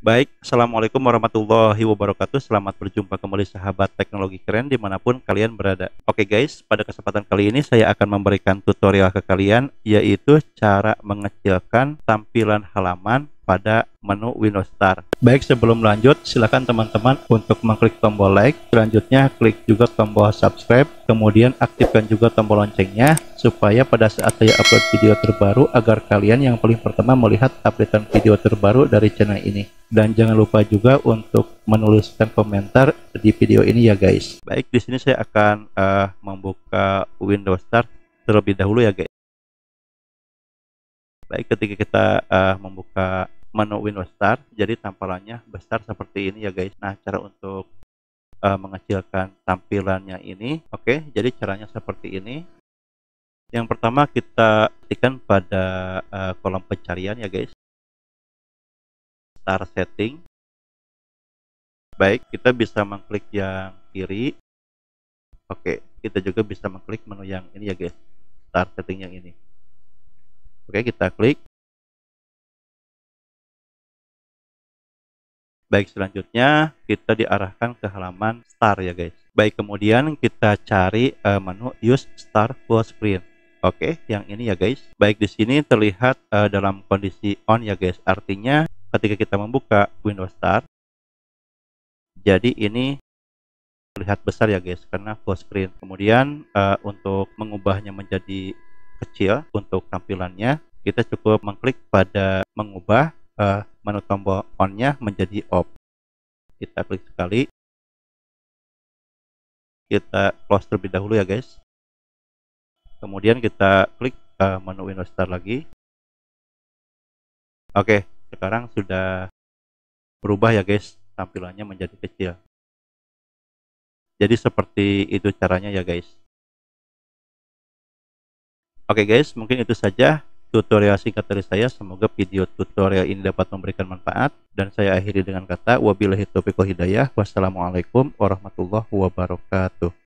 Baik, Assalamualaikum warahmatullahi wabarakatuh Selamat berjumpa kembali sahabat teknologi keren dimanapun kalian berada Oke guys, pada kesempatan kali ini saya akan memberikan tutorial ke kalian Yaitu cara mengecilkan tampilan halaman pada menu Windows Start. Baik, sebelum lanjut, silakan teman-teman untuk mengklik tombol like, selanjutnya klik juga tombol subscribe, kemudian aktifkan juga tombol loncengnya, supaya pada saat saya upload video terbaru, agar kalian yang paling pertama melihat updatean video terbaru dari channel ini. Dan jangan lupa juga untuk menuliskan komentar di video ini ya guys. Baik, di sini saya akan uh, membuka Windows Start terlebih dahulu ya guys. Baik, ketika kita uh, membuka menu Windows start jadi tampilannya besar seperti ini ya guys nah cara untuk uh, mengecilkan tampilannya ini oke okay, jadi caranya seperti ini yang pertama kita ketikkan pada uh, kolom pencarian ya guys start setting baik kita bisa mengklik yang kiri oke kita juga bisa mengklik menu yang ini ya guys start setting yang ini oke kita klik Baik, selanjutnya kita diarahkan ke halaman star ya guys. Baik, kemudian kita cari uh, menu use star full screen. Oke, yang ini ya guys. Baik, di sini terlihat uh, dalam kondisi on ya guys. Artinya ketika kita membuka Windows Start, jadi ini terlihat besar ya guys karena full screen. Kemudian uh, untuk mengubahnya menjadi kecil untuk tampilannya, kita cukup mengklik pada mengubah uh, menu tombol on-nya menjadi off. Kita klik sekali. Kita close terlebih dahulu ya guys. Kemudian kita klik uh, menu Windows Start lagi. Oke, sekarang sudah berubah ya guys. Tampilannya menjadi kecil. Jadi seperti itu caranya ya guys. Oke guys, mungkin itu saja tutorial singkat dari saya. Semoga video tutorial ini dapat memberikan manfaat. Dan saya akhiri dengan kata, wabillahi taufiq hidayah. Wassalamualaikum warahmatullahi wabarakatuh.